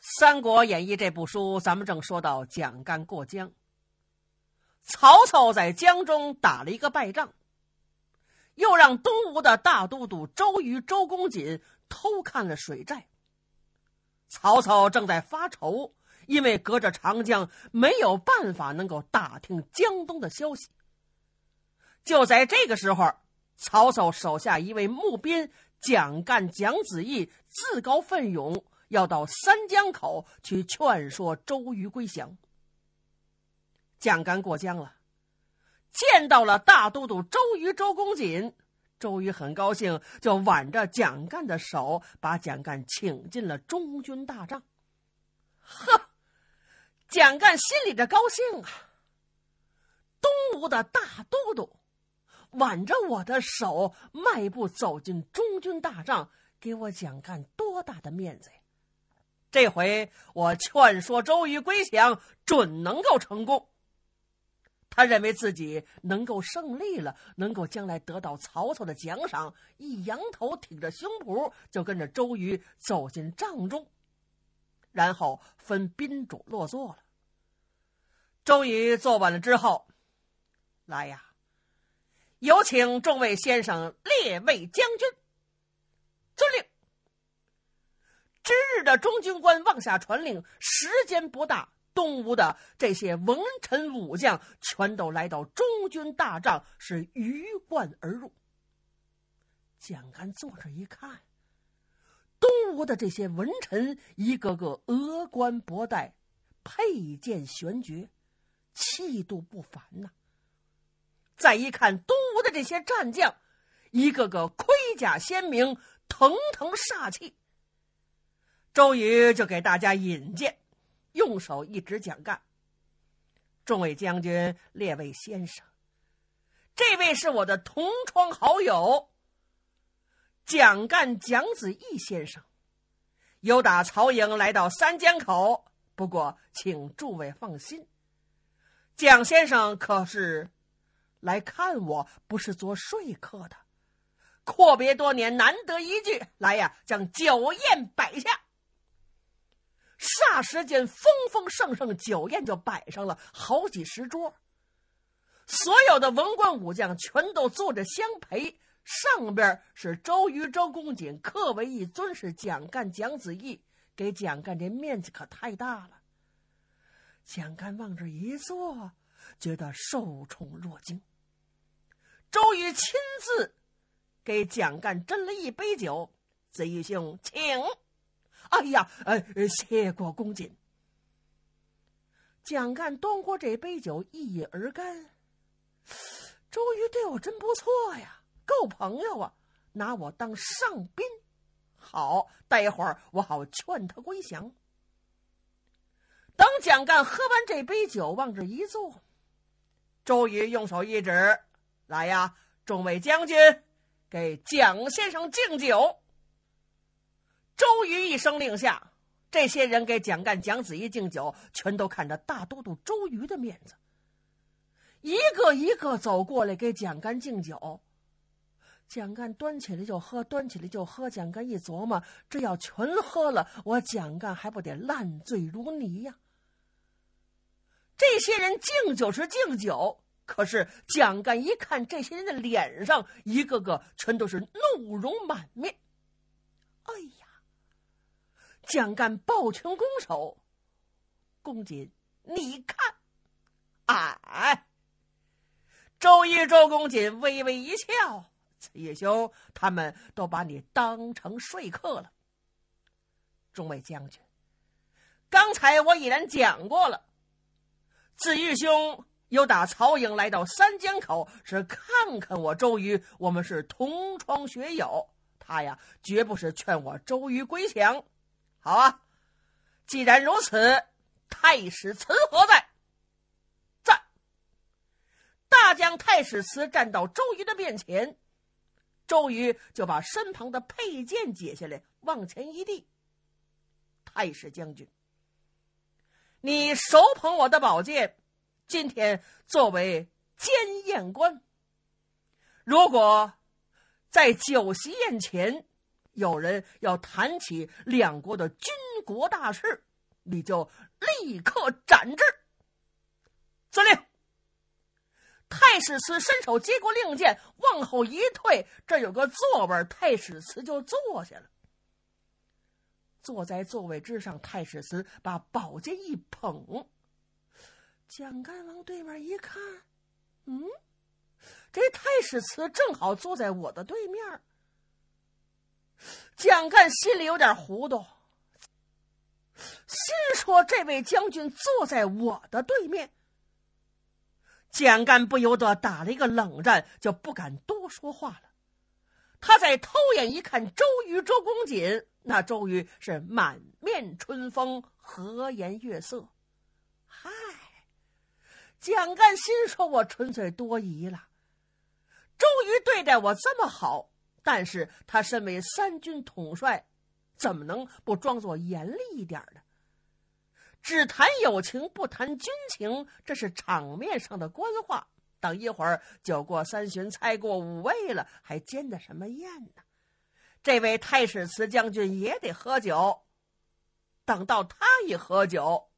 《三国演义》这部书，咱们正说到蒋干过江，曹操在江中打了一个败仗，又让东吴的大都督周瑜、周公瑾偷看了水寨。曹操正在发愁，因为隔着长江没有办法能够打听江东的消息。就在这个时候，曹操手下一位募兵蒋干、蒋子义自告奋勇。要到三江口去劝说周瑜归降。蒋干过江了，见到了大都督周瑜周公瑾，周瑜很高兴，就挽着蒋干的手，把蒋干请进了中军大帐。呵，蒋干心里的高兴啊！东吴的大都督，挽着我的手，迈步走进中军大帐，给我蒋干多大的面子呀！这回我劝说周瑜归降，准能够成功。他认为自己能够胜利了，能够将来得到曹操的奖赏，一扬头，挺着胸脯，就跟着周瑜走进帐中，然后分宾主落座了。周瑜坐稳了之后，来呀，有请众位先生、列位将军。中军官往下传令，时间不大，东吴的这些文臣武将全都来到中军大帐，是鱼贯而入。蒋干坐着一看，东吴的这些文臣一个个额冠博带，佩剑悬绝，气度不凡呐。再一看东吴的这些战将，一个个盔甲鲜明，腾腾煞气。周瑜就给大家引荐，用手一指蒋干：“众位将军，列位先生，这位是我的同窗好友，蒋干蒋子义先生。由打曹营来到三江口，不过请诸位放心，蒋先生可是来看我，不是做说客的。阔别多年，难得一聚，来呀，将酒宴摆下。”霎时间，丰丰盛盛酒宴就摆上了好几十桌，所有的文官武将全都坐着相陪。上边是周瑜、周公瑾，客为一尊是蒋干、蒋子义。给蒋干这面子可太大了。蒋干往这一坐，觉得受宠若惊。周瑜亲自给蒋干斟了一杯酒：“子义兄，请。”哎呀，呃，谢过公瑾。蒋干端过这杯酒，一饮而干。周瑜对我真不错呀，够朋友啊，拿我当上宾。好，待会儿我好劝他归降。等蒋干喝完这杯酒，往这一坐，周瑜用手一指：“来呀，众位将军，给蒋先生敬酒。”周瑜一声令下，这些人给蒋干、蒋子怡敬酒，全都看着大都督周瑜的面子，一个一个走过来给蒋干敬酒。蒋干端起来就喝，端起来就喝。蒋干一琢磨，这要全喝了，我蒋干还不得烂醉如泥呀？这些人敬酒是敬酒，可是蒋干一看这些人的脸上，一个个全都是怒容满面，哎。想干抱拳拱手，公瑾，你看，哎，周瑜周公瑾微微一笑，子夜兄他们都把你当成说客了。众位将军，刚才我已然讲过了，子玉兄有打曹营来到三江口，是看看我周瑜，我们是同窗学友，他呀，绝不是劝我周瑜归降。好啊！既然如此，太史慈何在？在。大将太史慈站到周瑜的面前，周瑜就把身旁的佩剑解下来，往前一递。太史将军，你手捧我的宝剑，今天作为监验官，如果在酒席宴前。有人要谈起两国的军国大事，你就立刻斩之。遵令。太史慈伸手接过令箭，往后一退，这有个座位，太史慈就坐下了。坐在座位之上，太史慈把宝剑一捧。蒋干往对面一看，嗯，这太史慈正好坐在我的对面。蒋干心里有点糊涂，心说：“这位将军坐在我的对面。”蒋干不由得打了一个冷战，就不敢多说话了。他再偷眼一看，周瑜、周公瑾，那周瑜是满面春风，和颜悦色。嗨，蒋干心说：“我纯粹多疑了。”周瑜对待我这么好。但是他身为三军统帅，怎么能不装作严厉一点呢？只谈友情不谈军情，这是场面上的官话。等一会儿酒过三巡、菜过五味了，还煎的什么宴呢？这位太史慈将军也得喝酒。等到他一喝酒，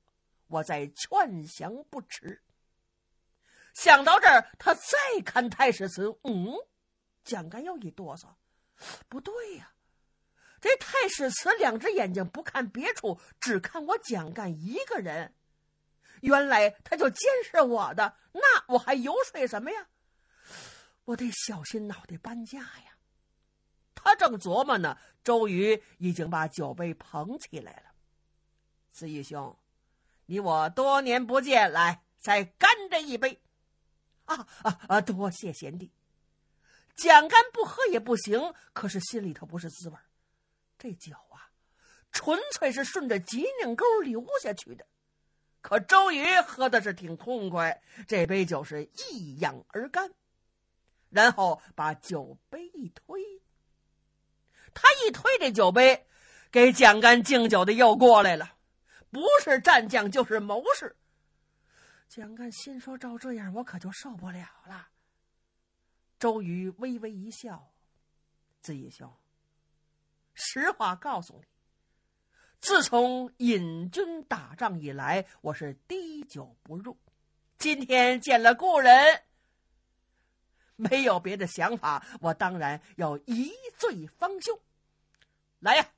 我再劝降不迟。想到这儿，他再看太史慈，嗯，蒋干又一哆嗦。不对呀，这太史慈两只眼睛不看别处，只看我蒋干一个人。原来他就监视我的，那我还游说什么呀？我得小心脑袋搬家呀！他正琢磨呢，周瑜已经把酒杯捧起来了。子义兄，你我多年不见，来再干这一杯！啊啊啊！多谢贤弟。蒋干不喝也不行，可是心里头不是滋味这酒啊，纯粹是顺着吉宁沟流下去的。可周瑜喝的是挺痛快，这杯酒是一仰而干，然后把酒杯一推。他一推这酒杯，给蒋干敬酒的又过来了，不是战将就是谋士。蒋干心说：照这样，我可就受不了了。周瑜微微一笑，子夜兄，实话告诉你，自从引军打仗以来，我是滴酒不入。今天见了故人，没有别的想法，我当然要一醉方休。来呀！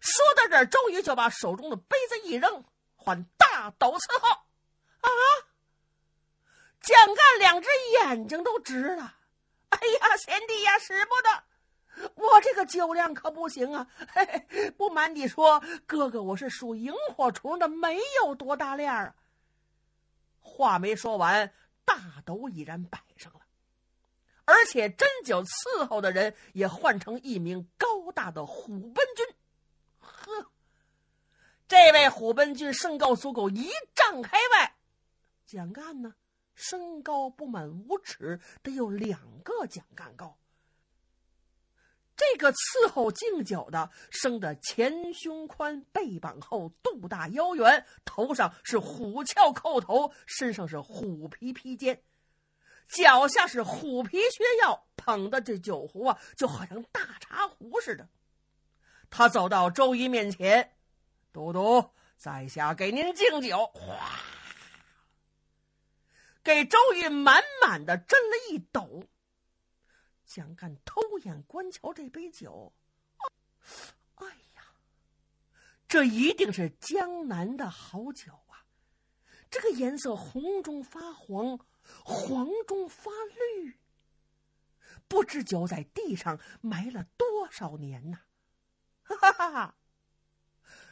说到这儿，周瑜就把手中的杯子一扔，换大斗伺候。啊！蒋干两只眼睛都直了，哎呀，贤弟呀，使不得，我这个酒量可不行啊！嘿嘿不瞒你说，哥哥，我是属萤火虫的，没有多大量。啊。话没说完，大斗已然摆上了，而且斟酒伺候的人也换成一名高大的虎贲军。呵，这位虎贲军身高足够一丈开外，蒋干呢？身高不满五尺，得有两个蒋干高。这个伺候敬酒的，生得前胸宽，背膀厚，肚大腰圆，头上是虎翘扣头，身上是虎皮披肩，脚下是虎皮靴腰，捧的这酒壶啊，就好像大茶壶似的。他走到周瑜面前，都督，在下给您敬酒，哗。给周瑜满满的斟了一斗。蒋干偷眼观瞧这杯酒，哎呀，这一定是江南的好酒啊！这个颜色红中发黄，黄中发绿，不知酒在地上埋了多少年呐！哈哈哈，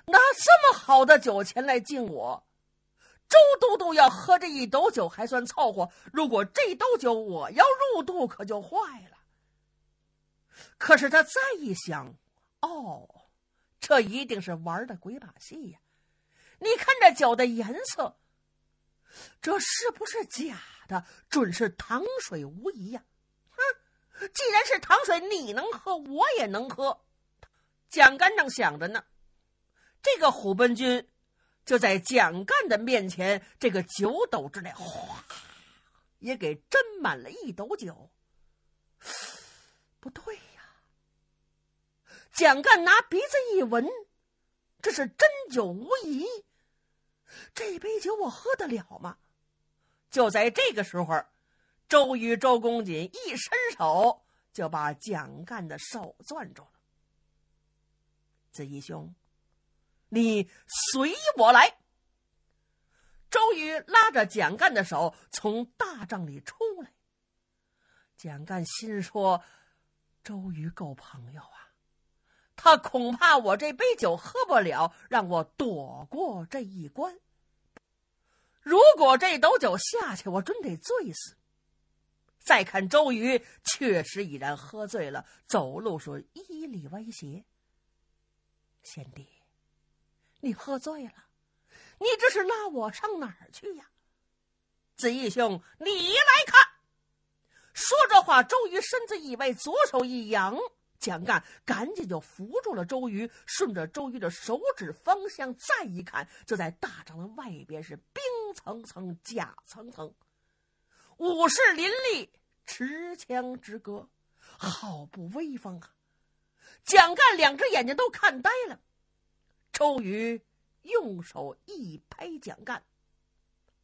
拿这么好的酒钱来敬我。周都督要喝这一斗酒还算凑合，如果这斗酒我要入肚可就坏了。可是他再一想，哦，这一定是玩的鬼把戏呀！你看这酒的颜色，这是不是假的？准是糖水无疑呀！哼，既然是糖水，你能喝我也能喝。蒋干正想着呢，这个虎贲军。就在蒋干的面前，这个酒斗之内，哗，也给斟满了一斗酒。不对呀！蒋干拿鼻子一闻，这是真酒无疑。这杯酒我喝得了吗？就在这个时候，周瑜、周公瑾一伸手，就把蒋干的手攥住了。子义兄。你随我来。周瑜拉着蒋干的手，从大帐里出来。蒋干心说：“周瑜够朋友啊，他恐怕我这杯酒喝不了，让我躲过这一关。如果这斗酒下去，我准得醉死。”再看周瑜，确实已然喝醉了，走路说一里歪斜。贤弟。你喝醉了，你这是拉我上哪儿去呀，子义兄，你来看。说这话，周瑜身子一歪，左手一扬，蒋干赶紧就扶住了周瑜，顺着周瑜的手指方向再一看，就在大帐的外边是兵层层，甲层层，武士林立，持枪之戈，好不威风啊！蒋干两只眼睛都看呆了。周瑜用手一拍蒋干：“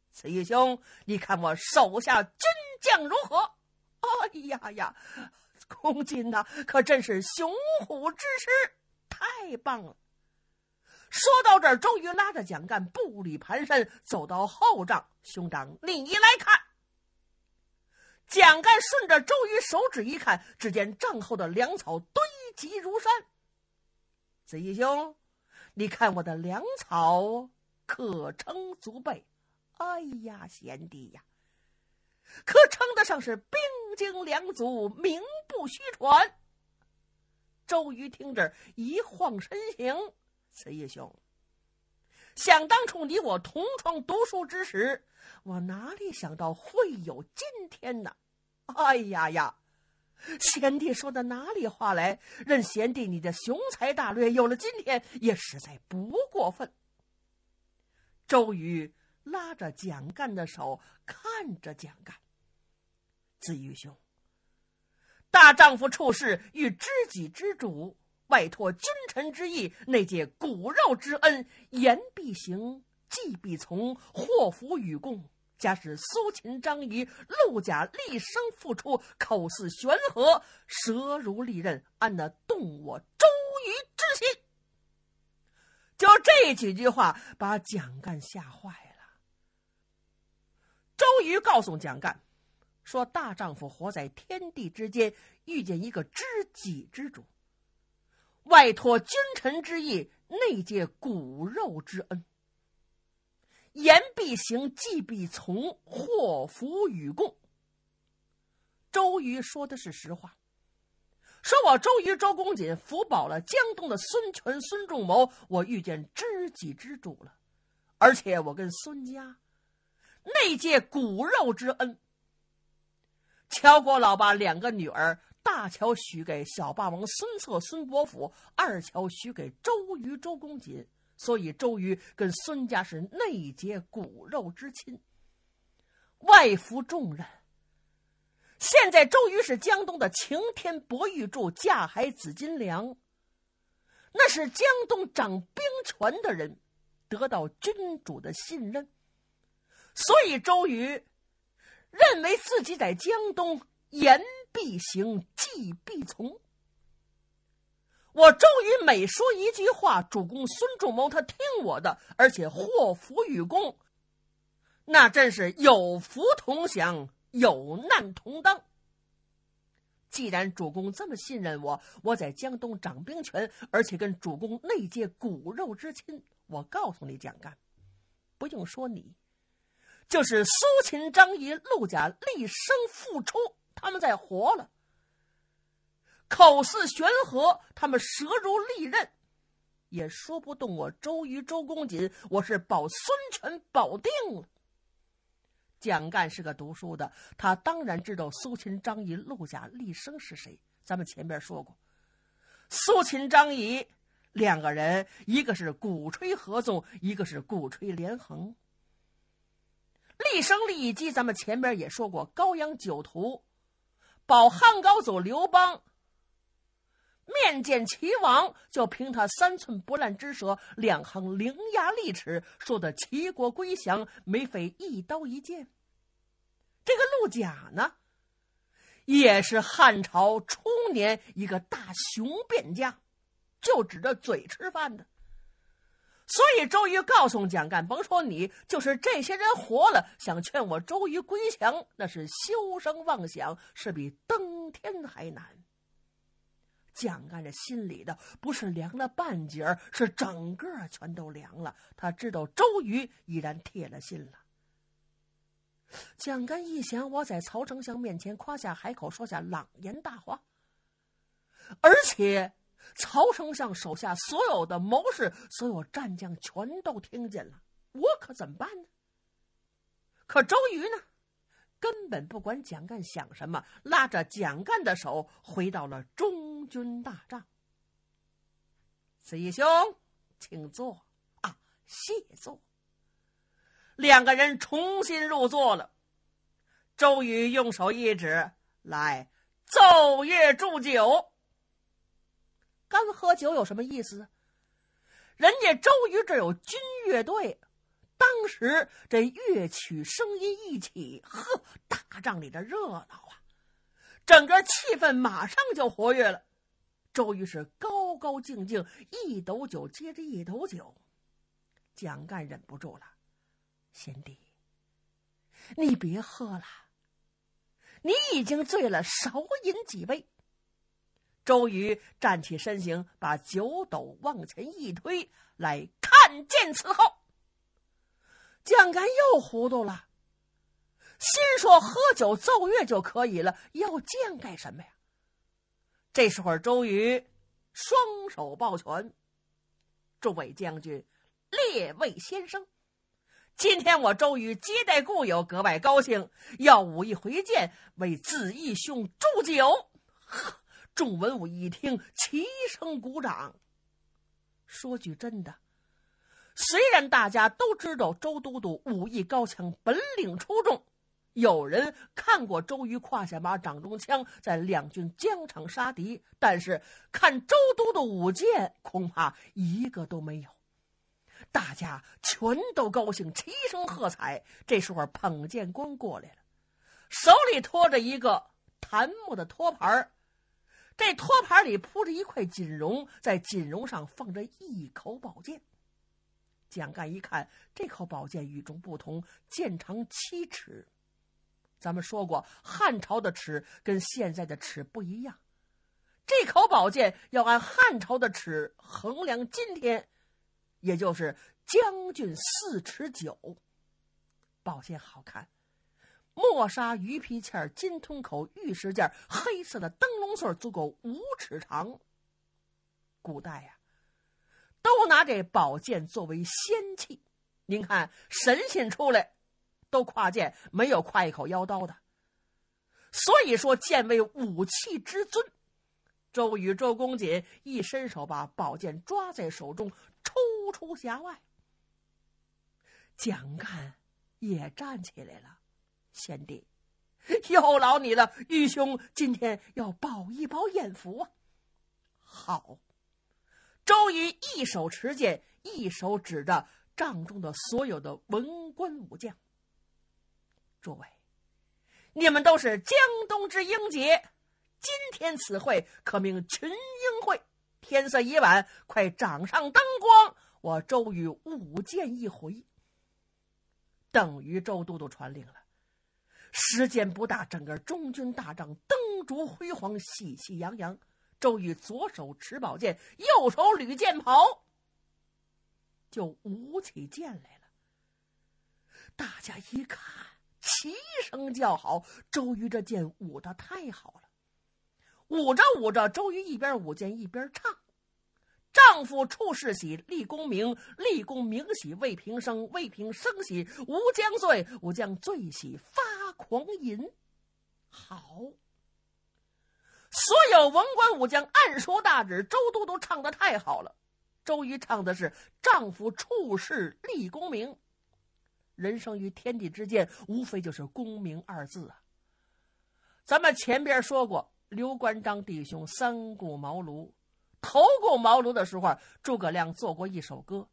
子义兄，你看我手下军将如何？”“哎呀呀，公瑾呐，可真是雄虎之师，太棒了！”说到这儿，周瑜拉着蒋干步履蹒跚走到后帐：“兄长，你来看。”蒋干顺着周瑜手指一看，只见帐后的粮草堆积如山。“子义兄。”你看我的粮草可称足备，哎呀，贤弟呀，可称得上是兵精粮足，名不虚传。周瑜听着，一晃身形，此义兄，想当初你我同窗读书之时，我哪里想到会有今天呢？哎呀呀！贤弟说的哪里话来？任贤弟你的雄才大略有了今天，也实在不过分。周瑜拉着蒋干的手，看着蒋干：“子瑜兄，大丈夫处世，遇知己之主，外托君臣之义，内借骨肉之恩，言必行，计必从，祸福与共。”假使苏秦、张仪、陆贾厉声复出，口似悬河，舌如利刃，安得动我周瑜之心？就这几句话，把蒋干吓坏了。周瑜告诉蒋干，说：“大丈夫活在天地之间，遇见一个知己之主，外托君臣之义，内借骨肉之恩。”言必行，计必从，祸福与共。周瑜说的是实话，说我周瑜周公瑾福保了江东的孙权孙仲谋，我遇见知己之主了，而且我跟孙家内届骨肉之恩。乔国老把两个女儿，大乔许给小霸王孙策孙伯符，二乔许给周瑜周公瑾。所以，周瑜跟孙家是内结骨肉之亲，外服重任。现在，周瑜是江东的擎天博玉柱，架海紫金梁，那是江东掌兵权的人，得到君主的信任。所以，周瑜认为自己在江东言必行，计必从。我周瑜每说一句话，主公孙仲谋他听我的，而且祸福与共，那真是有福同享，有难同当。既然主公这么信任我，我在江东掌兵权，而且跟主公内界骨肉之亲，我告诉你，蒋干，不用说你，就是苏秦、张仪、陆贾立声复出，他们在活了。口似悬河，他们舌如利刃，也说不动我周瑜、周公瑾。我是保孙权保定了。蒋干是个读书的，他当然知道苏秦、张仪、陆贾、立生是谁。咱们前面说过，苏秦、张仪两个人，一个是鼓吹合纵，一个是鼓吹连横。立生、立寄，咱们前面也说过，高阳酒徒，保汉高祖刘邦。面见齐王，就凭他三寸不烂之舌、两行伶牙俐齿，说的齐国归降，没费一刀一剑。这个陆贾呢，也是汉朝初年一个大雄辩家，就指着嘴吃饭的。所以周瑜告诉蒋干：“甭说你，就是这些人活了，想劝我周瑜归降，那是休生妄想，是比登天还难。”蒋干这心里头不是凉了半截儿，是整个全都凉了。他知道周瑜已然铁了心了。蒋干一想，我在曹丞相面前夸下海口，说下朗言大话，而且曹丞相手下所有的谋士、所有战将全都听见了，我可怎么办呢？可周瑜呢，根本不管蒋干想什么，拉着蒋干的手回到了中。军大帐，子义兄，请坐啊！谢坐。两个人重新入座了。周瑜用手一指，来奏乐祝酒。干喝酒有什么意思？人家周瑜这有军乐队，当时这乐曲声音一起，呵，大帐里的热闹啊，整个气氛马上就活跃了。周瑜是高高静静，一斗酒接着一斗酒，蒋干忍不住了：“贤弟，你别喝了，你已经醉了，少饮几杯。”周瑜站起身形，把酒斗往前一推，来看剑伺候。蒋干又糊涂了，心说：“喝酒奏乐就可以了，要剑干什么呀？”这时候，周瑜双手抱拳：“众位将军，列位先生，今天我周瑜接待故友，格外高兴，要武艺回见，为子义兄祝酒。”众文武一听，齐声鼓掌。说句真的，虽然大家都知道周都督武艺高强，本领出众。有人看过周瑜胯下马、掌中枪，在两军疆场杀敌，但是看周都的舞剑，恐怕一个都没有。大家全都高兴，齐声喝彩。这时候，捧剑光过来了，手里托着一个檀木的托盘儿，这托盘里铺着一块锦绒，在锦绒上放着一口宝剑。蒋干一看，这口宝剑与众不同，剑长七尺。咱们说过，汉朝的尺跟现在的尺不一样。这口宝剑要按汉朝的尺衡量，今天也就是将军四尺九。宝剑好看，磨砂鱼皮签金吞口，玉石件，黑色的灯笼穗足够五尺长。古代呀，都拿这宝剑作为仙器。您看，神仙出来。都跨剑，没有跨一口腰刀的，所以说剑为武器之尊。周瑜、周公瑾一伸手，把宝剑抓在手中，抽出匣外。蒋干也站起来了：“贤弟，又劳你了，玉兄，今天要饱一饱眼福啊！”好，周瑜一手持剑，一手指着帐中的所有的文官武将。诸位，你们都是江东之英杰，今天此会可名群英会。天色已晚，快掌上灯光。我周瑜舞剑一回，等于周都督传令了。时间不大，整个中军大帐灯烛辉煌，喜气洋洋。周瑜左手持宝剑，右手捋剑袍，就舞起剑来了。大家一看。齐声叫好，周瑜这剑舞的太好了。舞着舞着，周瑜一边舞剑一边唱：“丈夫处世喜立功名，立功名喜为平生，未平生喜吾将醉，吾将醉喜发狂吟。”好，所有文官武将按说大指，周都督唱的太好了。周瑜唱的是“丈夫处世立功名”。人生于天地之间，无非就是功名二字啊。咱们前边说过，刘关张弟兄三顾茅庐，投顾茅庐的时候，诸葛亮做过一首歌：“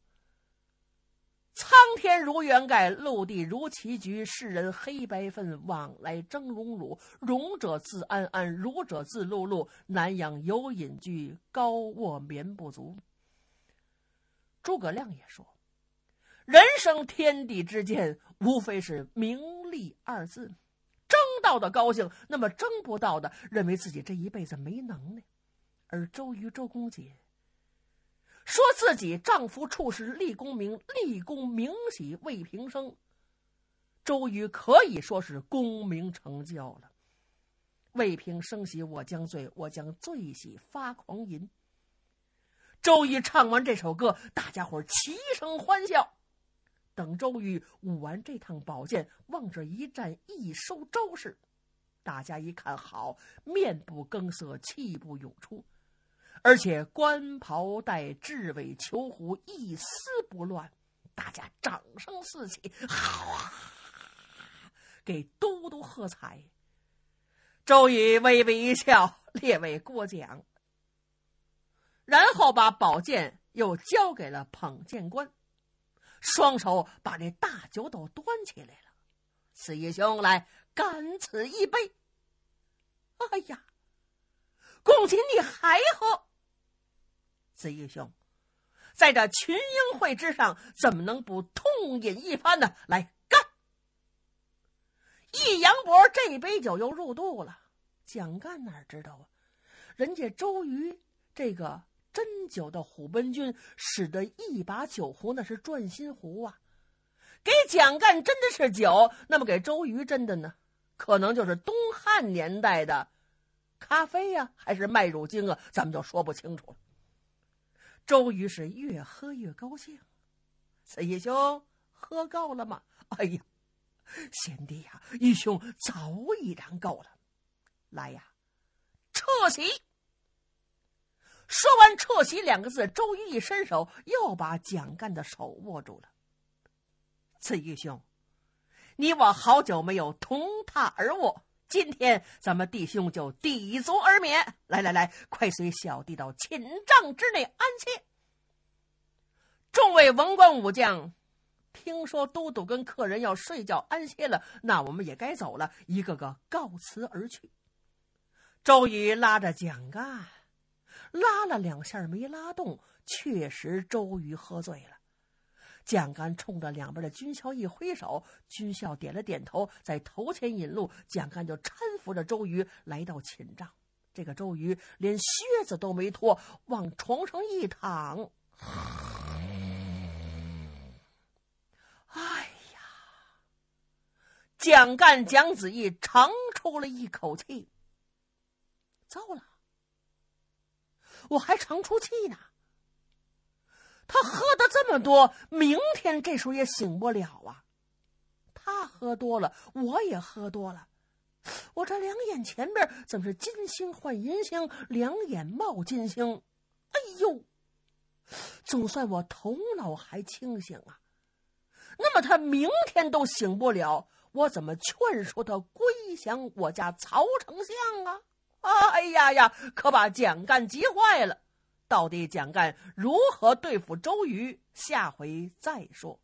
苍天如圆盖，陆地如棋局，世人黑白分，往来争荣辱。荣者自安安，辱者自碌碌。南阳有隐居，高卧眠不足。”诸葛亮也说。人生天地之间，无非是名利二字。争到的高兴，那么争不到的，认为自己这一辈子没能耐。而周瑜、周公瑾说自己丈夫处事立功名，立功名喜未平生。周瑜可以说是功名成就了，未平生喜我将醉，我将醉喜发狂吟。周瑜唱完这首歌，大家伙齐声欢笑。等周瑜舞完这趟宝剑，往这一站一收招式，大家一看好，面不更色，气不涌出，而且官袍带、制尾、球壶一丝不乱，大家掌声四起，好，给都督喝彩。周瑜微微一笑：“列位过奖。”然后把宝剑又交给了捧剑官。双手把这大酒斗端起来了，子义兄，来干此一杯。哎呀，公瑾你还喝？子义兄，在这群英会之上，怎么能不痛饮一番呢？来干！一扬脖，这杯酒又入肚了。蒋干哪知道啊？人家周瑜这个。斟酒的虎贲军使得一把酒壶，那是转心壶啊。给蒋干斟的是酒，那么给周瑜斟的呢？可能就是东汉年代的咖啡呀，还是麦乳精啊？咱们就说不清楚了。周瑜是越喝越高兴，四义兄喝够了吗？哎呀，贤弟呀，义兄早已然够了。来呀，撤席。说完“撤席”两个字，周瑜一伸手，又把蒋干的手握住了。子瑜兄，你我好久没有同榻而卧，今天咱们弟兄就抵足而眠。来来来，快随小弟到寝帐之内安歇。众位文官武将，听说都督跟客人要睡觉安歇了，那我们也该走了，一个个告辞而去。周瑜拉着蒋干。拉了两下没拉动，确实周瑜喝醉了。蒋干冲着两边的军校一挥手，军校点了点头，在头前引路。蒋干就搀扶着周瑜来到寝帐。这个周瑜连靴子都没脱，往床上一躺。哎呀！蒋干、蒋子义长出了一口气。糟了！我还长出气呢。他喝的这么多，明天这时候也醒不了啊。他喝多了，我也喝多了。我这两眼前边怎么是金星换银星，两眼冒金星？哎呦，总算我头脑还清醒啊。那么他明天都醒不了，我怎么劝说他归降我家曹丞相啊？哎呀呀！可把蒋干急坏了。到底蒋干如何对付周瑜？下回再说。